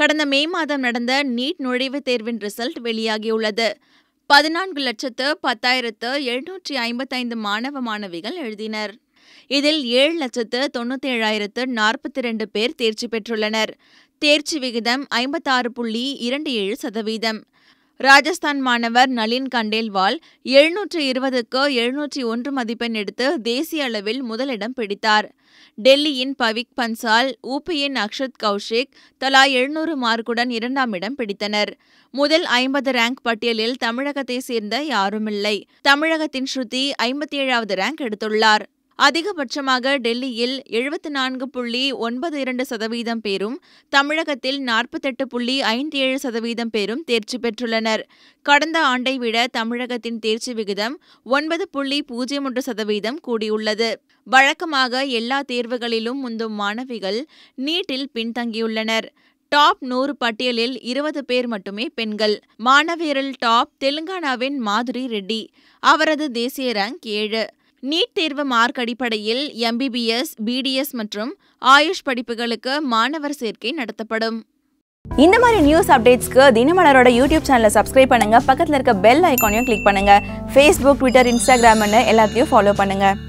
கடந்த மே மாதம் நடந்த நீட் நுழைவுத் தேர்வின் ரிசல்ட் வெளியாகியுள்ளது பதினான்கு லட்சத்து பத்தாயிரத்து எழுநூற்றி ஐம்பத்தைந்து மாணவ மாணவிகள் எழுதினர் இதில் ஏழு லட்சத்து தொண்ணூற்றி ஏழாயிரத்து நாற்பத்தி ரெண்டு பேர் தேர்ச்சி பெற்றுள்ளனர் தேர்ச்சி விகிதம் ஐம்பத்தாறு புள்ளி இரண்டு ஏழு சதவீதம் ராஜஸ்தான் மாணவர் நளின் கண்டேல்வால் எழுநூற்று இருபதுக்கு எழுநூற்றி ஒன்று மதிப்பெண் எடுத்து தேசிய அளவில் முதலிடம் பிடித்தார் டெல்லியின் பவிக் பன்சால் ஊபியின் அக்ஷத் கௌஷிக் தலா எழுநூறு மார்க்குடன் இரண்டாம் இடம் பிடித்தனர் முதல் ஐம்பது ரேங்க் பட்டியலில் தமிழகத்தை சேர்ந்த யாருமில்லை தமிழகத்தின் ஸ்ருதி ஐம்பத்தி ஏழாவது ரேங்க் எடுத்துள்ளார் அதிகபட்சமாக டெல்லியில் எழுபத்து நான்கு புள்ளி ஒன்பது இரண்டு சதவீதம் பேரும் தமிழகத்தில் நாற்பத்தெட்டு புள்ளி ஐந்து ஏழு சதவீதம் பேரும் தேர்ச்சி பெற்றுள்ளனர் கடந்த ஆண்டை விட தமிழகத்தின் தேர்ச்சி விகிதம் ஒன்பது புள்ளி பூஜ்ஜியம் ஒன்று சதவீதம் கூடியுள்ளது வழக்கமாக எல்லா தேர்வுகளிலும் முந்தும் மாணவிகள் நீட்டில் பின்தங்கியுள்ளனர் டாப் நூறு பட்டியலில் இருபது பேர் மட்டுமே பெண்கள் மாணவியரில் டாப் தெலுங்கானாவின் மாதுரி ரெட்டி அவரது தேசிய ரேங்க் ஏழு நீட் தேர்வு மார்க் அடிப்படையில் எம்பிபிஎஸ் பிடிஎஸ் மற்றும் ஆயுஷ் படிப்புகளுக்கு மாணவர் சேர்க்கை நடத்தப்படும் இந்த மாதிரி நியூஸ் அப்டேட்ஸ்க்கு தினமலரோட யூடியூப் சேனலை சப்ஸ்கிரைப் பண்ணுங்க பக்கத்தில் இருக்க பெல் ஐக்கானையும் கிளிக் பண்ணுங்க ஃபேஸ்புக் ட்விட்டர் இன்ஸ்டாகிராம்னு எல்லாத்தையும் ஃபாலோ பண்ணுங்க